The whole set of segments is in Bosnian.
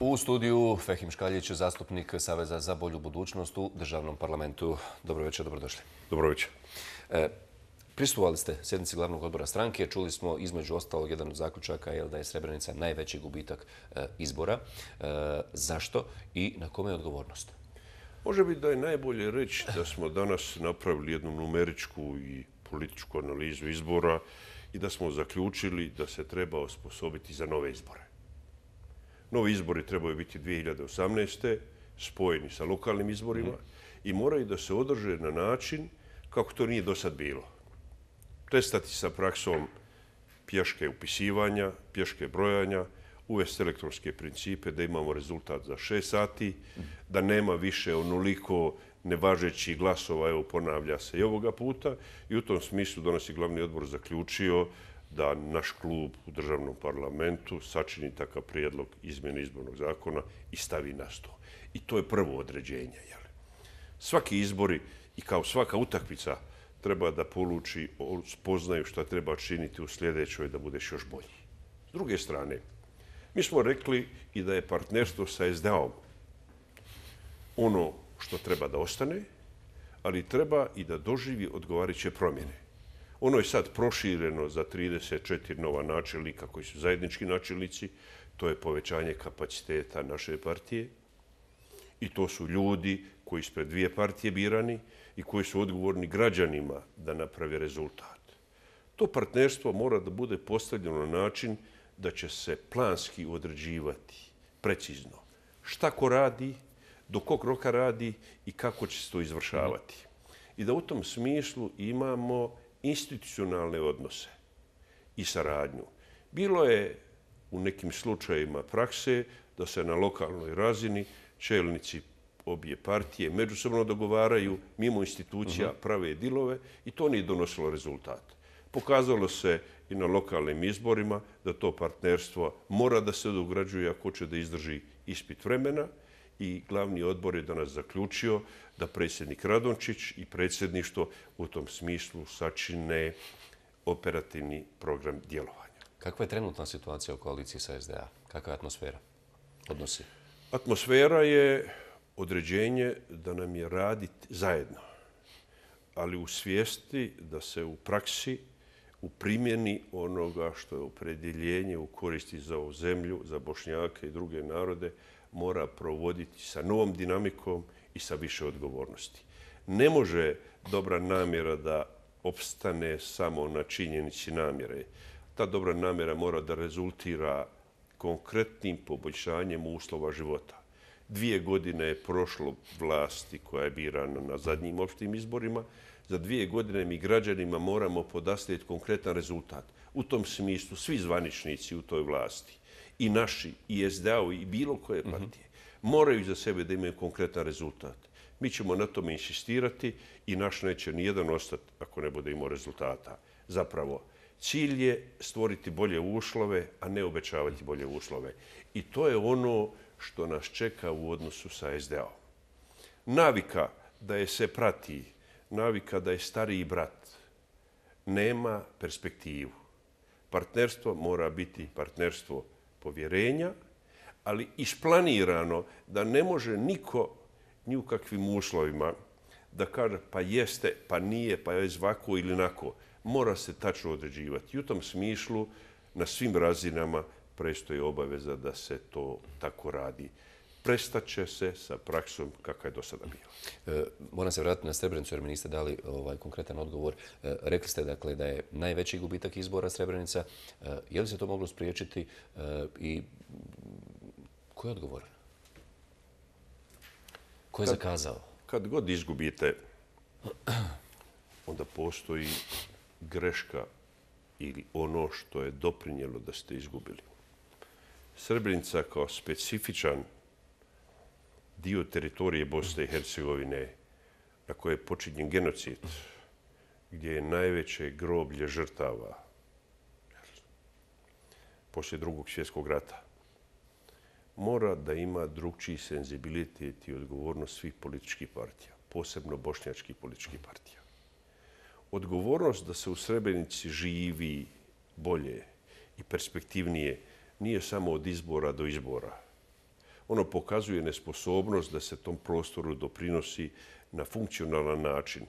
U studiju Fehim Škaljić, zastupnik Saveza za bolju budućnost u državnom parlamentu. Dobro večer, dobrodošli. Dobro večer. E, Pristupovali ste sjednici glavnog odbora stranke. Čuli smo između ostalog jedan od zaključaka da je Srebrenica najveći gubitak e, izbora. E, zašto i na kome je odgovornost? Može biti da je najbolje reći da smo danas napravili jednu numeričku i političku analizu izbora i da smo zaključili da se treba osposobiti za nove izbore. Novi izbori trebaju biti 2018. spojeni sa lokalnim izborima i moraju da se održe na način kako to nije do sad bilo. Testati sa praksom pješke upisivanja, pješke brojanja, uvesti elektronske principe da imamo rezultat za 6 sati, da nema više onoliko nevažeći glasova, evo ponavlja se i ovoga puta. I u tom smislu donosi glavni odbor zaključio da naš klub u državnom parlamentu sačini takav prijedlog izmjene izbornog zakona i stavi na sto. I to je prvo određenje. Jel? Svaki izbori i kao svaka utakmica treba da poluči, spoznaju šta treba činiti u sljedećoj da budeš još bolji. S druge strane, mi smo rekli i da je partnerstvo sa SDA-om ono što treba da ostane, ali treba i da doživi odgovarajuće promjene. Ono je sad prošireno za 34 nova načelika koji su zajednički načelici. To je povećanje kapaciteta naše partije. I to su ljudi koji su pred dvije partije birani i koji su odgovorni građanima da napravi rezultat. To partnerstvo mora da bude postavljeno na način da će se planski određivati precizno šta ko radi, do kog roka radi i kako će se to izvršavati. I da u tom smislu imamo institucionalne odnose i saradnju. Bilo je u nekim slučajima prakse da se na lokalnoj razini čelnici obje partije međusobno dogovaraju mimo institucija mhm. prave dilove i to nije donosilo rezultat. Pokazalo se i na lokalnim izborima da to partnerstvo mora da se dograđuje ako će da izdrži ispit vremena i glavni odbor je danas zaključio da predsjednik Radončić i predsjedništvo u tom smislu sačine operativni program djelovanja. Kakva je trenutna situacija u koaliciji sa SDA? Kakva je atmosfera? Odnosi? Atmosfera je određenje da nam je raditi zajedno, ali u svijesti da se u praksi u primjeni onoga što je opredjeljenje u koristi za ovu zemlju, za bošnjake i druge narode, mora provoditi sa novom dinamikom i sa više odgovornosti. Ne može dobra namjera da opstane samo na činjenici namjere. Ta dobra namjera mora da rezultira konkretnim poboljšanjem uslova života dvije godine je prošlo vlasti koja je birana na zadnjim opštim izborima. Za dvije godine mi građanima moramo podastrijeti konkretan rezultat. U tom smislu svi zvaničnici u toj vlasti, i naši, i SDA-u, i bilo koje mhm. partije, moraju za sebe da imaju konkretan rezultat. Mi ćemo na tome insistirati i naš neće nijedan ostati ako ne bude imao rezultata. Zapravo, Cilj je stvoriti bolje uslove, a ne obećavati bolje uslove. I to je ono što nas čeka u odnosu sa SDA. Navika da je se prati, navika da je stariji brat, nema perspektivu. Partnerstvo mora biti partnerstvo povjerenja, ali isplanirano da ne može niko ni u kakvim uslovima da kaže pa jeste, pa nije, pa je zvako ili nako mora se tačno određivati. I u tom smislu na svim razinama, prestoje obaveza da se to tako radi. Prestaće se sa praksom kakva je do sada bila. E, moram se vratiti na Srebrenicu jer mi niste dali ovaj konkretan odgovor. E, rekli ste dakle da je najveći gubitak izbora Srebrenica. E, je li se to moglo spriječiti i ko je odgovor? Ko je kad, zakazao? Kad god izgubite, onda postoji greška ili ono što je doprinjelo da ste izgubili. Srebrenica kao specifičan dio teritorije Bosne i Hercegovine na koje je počinjen genocid, gdje je najveće groblje žrtava poslije drugog svjetskog rata, mora da ima drugčiji senzibilitet i odgovornost svih političkih partija, posebno bošnjačkih političkih partija odgovornost da se u Srebrenici živi bolje i perspektivnije nije samo od izbora do izbora. Ono pokazuje nesposobnost da se tom prostoru doprinosi na funkcionalan način.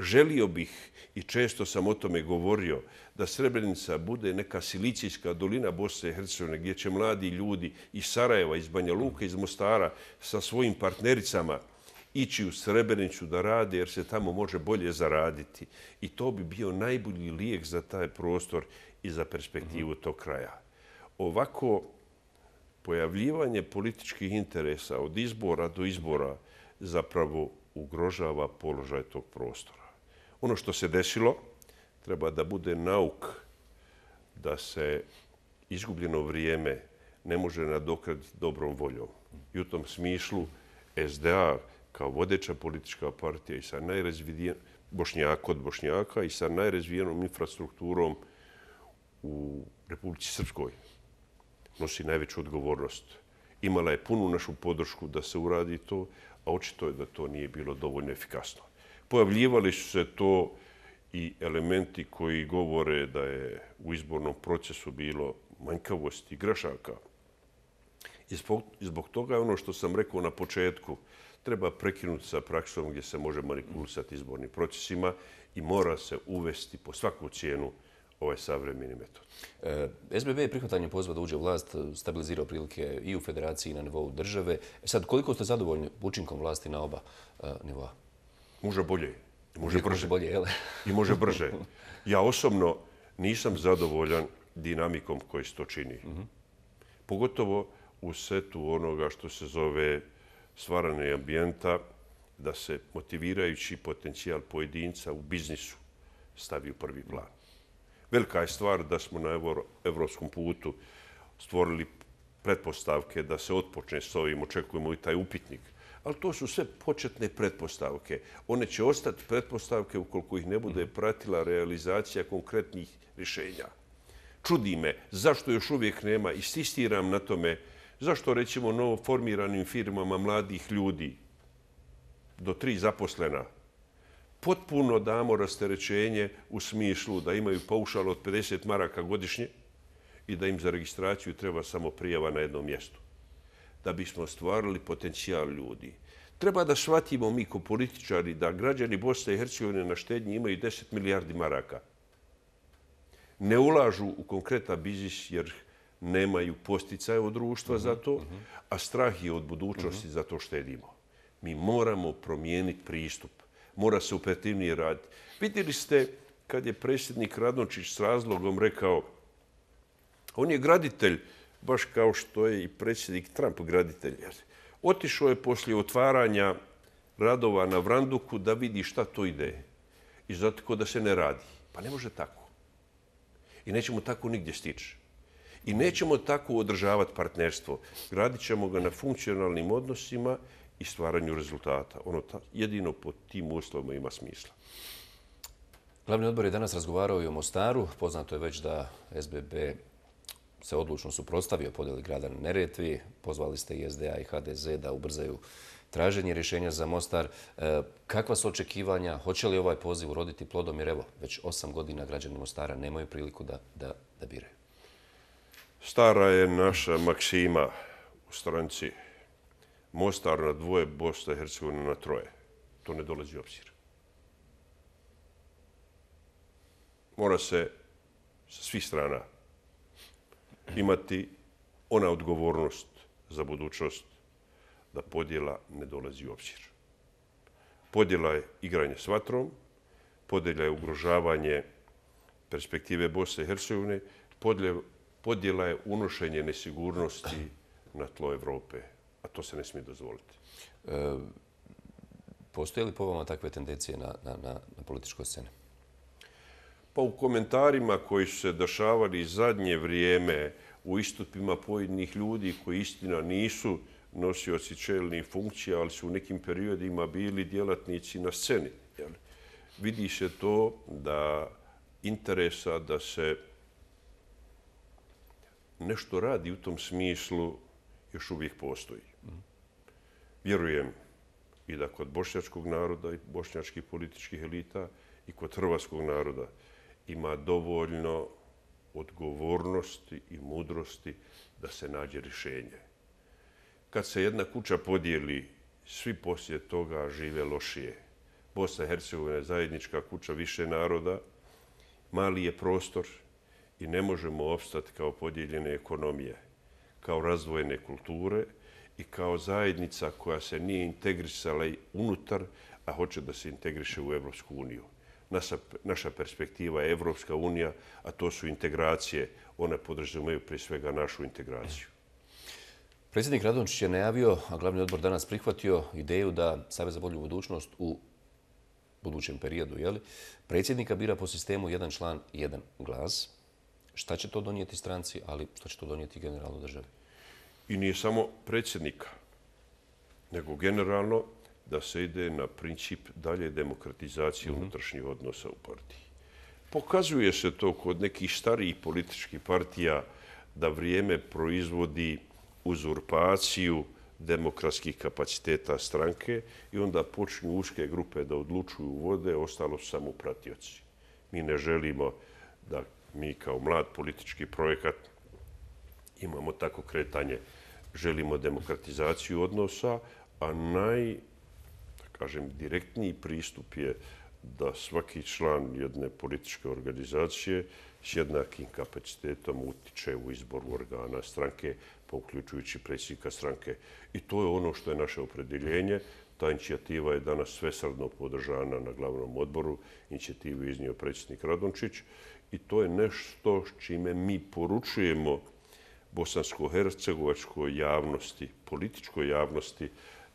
Želio bih, i često sam o tome govorio, da Srebrenica bude neka silicijska dolina Bosne i Hercegovine gdje će mladi ljudi iz Sarajeva, iz Banja Luka, iz Mostara sa svojim partnericama ići u Srebrenicu da rade jer se tamo može bolje zaraditi. I to bi bio najbolji lijek za taj prostor i za perspektivu tog kraja. Ovako, pojavljivanje političkih interesa od izbora do izbora zapravo ugrožava položaj tog prostora. Ono što se desilo treba da bude nauk da se izgubljeno vrijeme ne može nadokraditi dobrom voljom. I u tom smislu SDA kao vodeća politička partija i sa najrazvidijen Bošnjak od Bošnjaka i sa najrazvijenom infrastrukturom u Republici Srpskoj nosi najveću odgovornost. Imala je punu našu podršku da se uradi to, a očito je da to nije bilo dovoljno efikasno. Pojavljivali su se to i elementi koji govore da je u izbornom procesu bilo manjkavosti grešaka. I zbog toga je ono što sam rekao na početku, treba prekinuti sa praksom gdje se može manipulisati izbornim procesima i mora se uvesti po svaku cijenu ovaj savremeni metod. E, SBB je prihvatanje pozva da uđe u vlast stabilizirao prilike i u federaciji i na nivou države. E sad, koliko ste zadovoljni učinkom vlasti na oba e, nivoa? Može bolje. Može brže. Može bolje, jele? I može brže. Ja osobno nisam zadovoljan dinamikom koji se to čini. Mhm. Pogotovo u setu onoga što se zove stvarane ambijenta da se motivirajući potencijal pojedinca u biznisu stavi u prvi plan. Velika je stvar da smo na evropskom putu stvorili pretpostavke da se otpočne s ovim, očekujemo i taj upitnik. Ali to su sve početne pretpostavke. One će ostati pretpostavke ukoliko ih ne bude mhm. pratila realizacija konkretnih rješenja. Čudi me zašto još uvijek nema, ististiram na tome, Zašto, recimo, novo formiranim firmama mladih ljudi do tri zaposlena potpuno damo rasterećenje u smislu da imaju paušal od 50 maraka godišnje i da im za registraciju treba samo prijava na jednom mjestu. Da bismo stvarili potencijal ljudi. Treba da shvatimo mi ko političari da građani Bosne i Hercegovine na štednji imaju 10 milijardi maraka. Ne ulažu u konkreta biznis jer nemaju posticaje od društva mhm, za to, mhm. a strah je od budućnosti mhm. za to štedimo. Mi moramo promijeniti pristup. Mora se upetivnije raditi. Vidjeli ste kad je predsjednik Radnočić s razlogom rekao on je graditelj, baš kao što je i predsjednik Trump graditelj. Otišao je poslije otvaranja radova na Vranduku da vidi šta to ide. I zato da se ne radi. Pa ne može tako. I nećemo tako nigdje stići. I nećemo tako održavati partnerstvo. Gradit ćemo ga na funkcionalnim odnosima i stvaranju rezultata. Ono jedino pod tim uslovima ima smisla. Glavni odbor je danas razgovarao i o Mostaru. Poznato je već da SBB se odlučno suprostavio podijeli grada na Neretvi. Pozvali ste i SDA i HDZ da ubrzaju traženje rješenja za Mostar. E, kakva su očekivanja? Hoće li ovaj poziv uroditi plodom? Jer evo, već osam godina građani Mostara nemaju priliku da biraju. Stara je naša maksima u stranci Mostar na dvoje, Bosna i Hercegovina na troje. To ne dolazi u obzir. Mora se sa svih strana imati ona odgovornost za budućnost da podjela ne dolazi u obzir. Podjela je igranje s vatrom, podjela je ugrožavanje perspektive Bosne i Hercegovine, podjela je unošenje nesigurnosti na tlo Evrope, a to se ne smije dozvoliti. E, postoje li po vama takve tendencije na političkoj sceni? Pa u komentarima koji su se dešavali zadnje vrijeme u istupima pojedinih ljudi koji istina nisu nosioci čelnih funkcija, ali su u nekim periodima bili djelatnici na sceni. Vidi se to da interesa da se nešto radi u tom smislu još uvijek postoji. Vjerujem i da kod bošnjačkog naroda i bošnjačkih političkih elita i kod hrvatskog naroda ima dovoljno odgovornosti i mudrosti da se nađe rješenje. Kad se jedna kuća podijeli, svi poslije toga žive lošije. Bosna i Hercegovina je zajednička kuća više naroda, mali je prostor, i ne možemo opstati kao podijeljene ekonomije, kao razvojene kulture i kao zajednica koja se nije integrisala unutar, a hoće da se integriše u Evropsku uniju. Naša perspektiva je Evropska unija, a to su integracije. One podrazumeju prije svega našu integraciju. Predsjednik Radončić je najavio, a glavni odbor danas prihvatio ideju da Save za bolju budućnost u budućem periodu, predsjednika bira po sistemu jedan član, jedan glas šta će to donijeti stranci, ali šta će to donijeti generalno državi. I nije samo predsjednika, nego generalno da se ide na princip dalje demokratizacije mhm. unutrašnjih odnosa u partiji. Pokazuje se to kod nekih starijih političkih partija da vrijeme proizvodi uzurpaciju demokratskih kapaciteta stranke i onda počnu uške grupe da odlučuju vode, ostalo su samo pratioci. Mi ne želimo da mi kao mlad politički projekat imamo tako kretanje, želimo demokratizaciju odnosa, a naj, da kažem, direktniji pristup je da svaki član jedne političke organizacije s jednakim kapacitetom utiče u izboru organa stranke, pa uključujući predsjednika stranke. I to je ono što je naše opredeljenje. Ta inicijativa je danas svesredno podržana na glavnom odboru. Inicijativu je iznio predsjednik Radončić I to je nešto s čime mi poručujemo bosansko-hercegovačkoj javnosti, političkoj javnosti,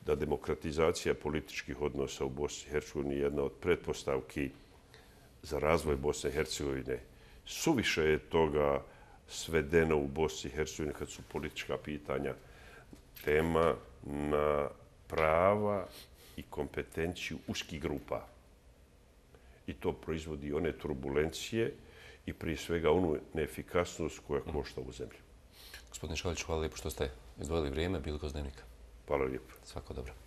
da demokratizacija političkih odnosa u Bosni i Hercegovini je jedna od pretpostavki za razvoj Bosne i Hercegovine. Suviše je toga svedeno u Bosni i Hercegovini kad su politička pitanja tema na prava i kompetenciju uskih grupa. I to proizvodi one turbulencije i prije svega onu neefikasnost koja košta u zemlji. Gospodin Šolić, hvala lijepo što ste izdvojili vrijeme, bili kozdenika. Hvala lijepo. Svako dobro.